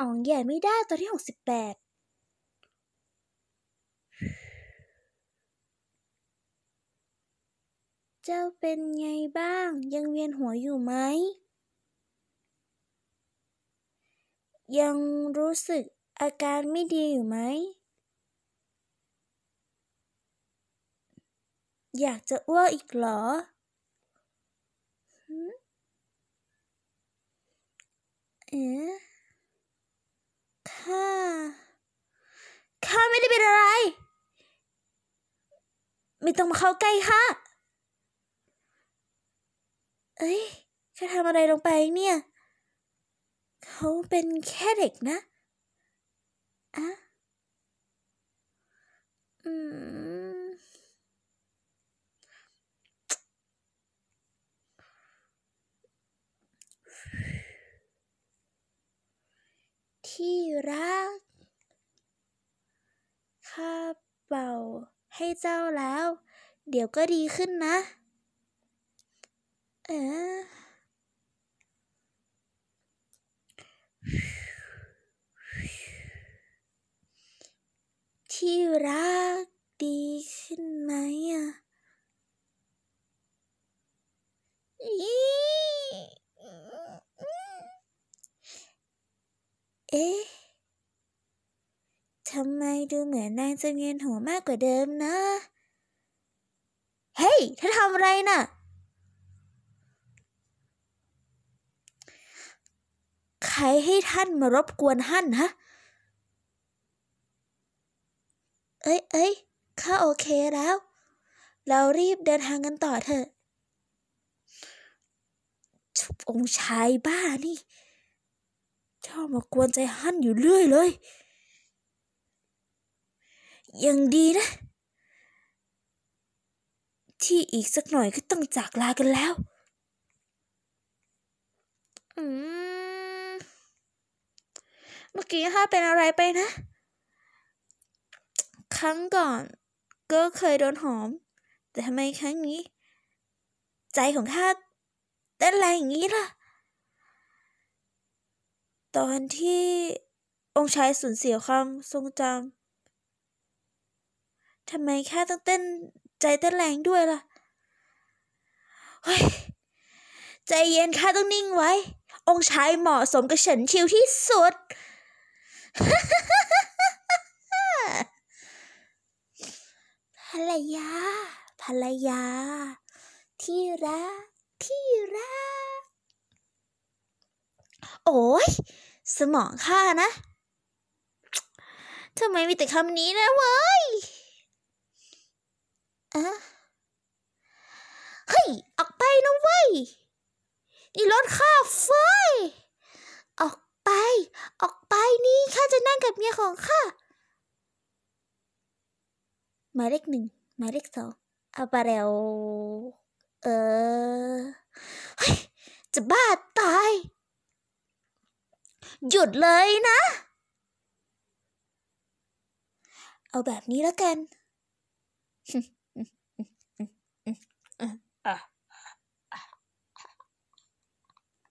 อ๋องแย่ไม่ได้ตอนที่ดเจ้าเป็นไงบ้างยังเวียนหัวอยู่ไหม ยังรู้สึกอาการไม่ดีอยู่ไหม อยากจะอ้วกอีกเหรอเอ๊ะข้าไม่ได้เป็นอะไร ไม่ต้องมาเข้าใกล้ข้าเอ้ยข้าทำอะไรลงไปเนี่ย เขาเป็นแค่เด็กนะ อะ อืมที่รัให้เจ้าแล้ว เดี๋ยวก็ดีขึ้นนะเออที่รักดีขึ้นไหมอ่ะ เอ๊ะทำไมดูเหมือนนางจะเงียนหัวมากกว่าเดิมนะ เฮ้ยเธอทำอะไรนะ่ะ ใครให้ท่านมารบกวนท่านฮะ เอ้ย เอ้ย ข้าโอเคแล้ว เรารีบเดินทางกันต่อเถอะ องชายบ้านี่ชอบมากวนใจฮั่นอยู่เรื่อยเลยยังดีนะ ที่อีกสักหน่อยก็ต้องจากลากันแล้ว อืม เมื่อกี้ข้าเป็นอะไรไปนะ ครั้งก่อน ก็เคยโดนหอม แต่ทำไมครั้งนี้ ใจของข้าเต้นแรงอย่างนี้ล่ะ ตอนที่องค์ชายสูญเสียความทรงจำทำไมข้าต้องเต้นใจเต้นแรงด้วยล่ะ เฮ้ย ใจเย็นข้าต้องนิ่งไว้ องค์ชายเหมาะสมกับฉันชิวที่สุด ภรรยาภรรยา ที่รัก ที่รัก โอ้ยสมองข้านะ ทำไมมีแต่คำนี้นะเว้ยเฮ้ย ออกไปนะเว้ยนี่รถข้าเฟ้ยออกไป ออกไปนี่ข้าจะนั่งกับเมียของข้าหมายเลขหนึ่งหมายเลขสองอาปรเรวเออเฮ้ยจะบ้าตาย หยุดเลยนะ เอาแบบนี้แล้วกัน Ah.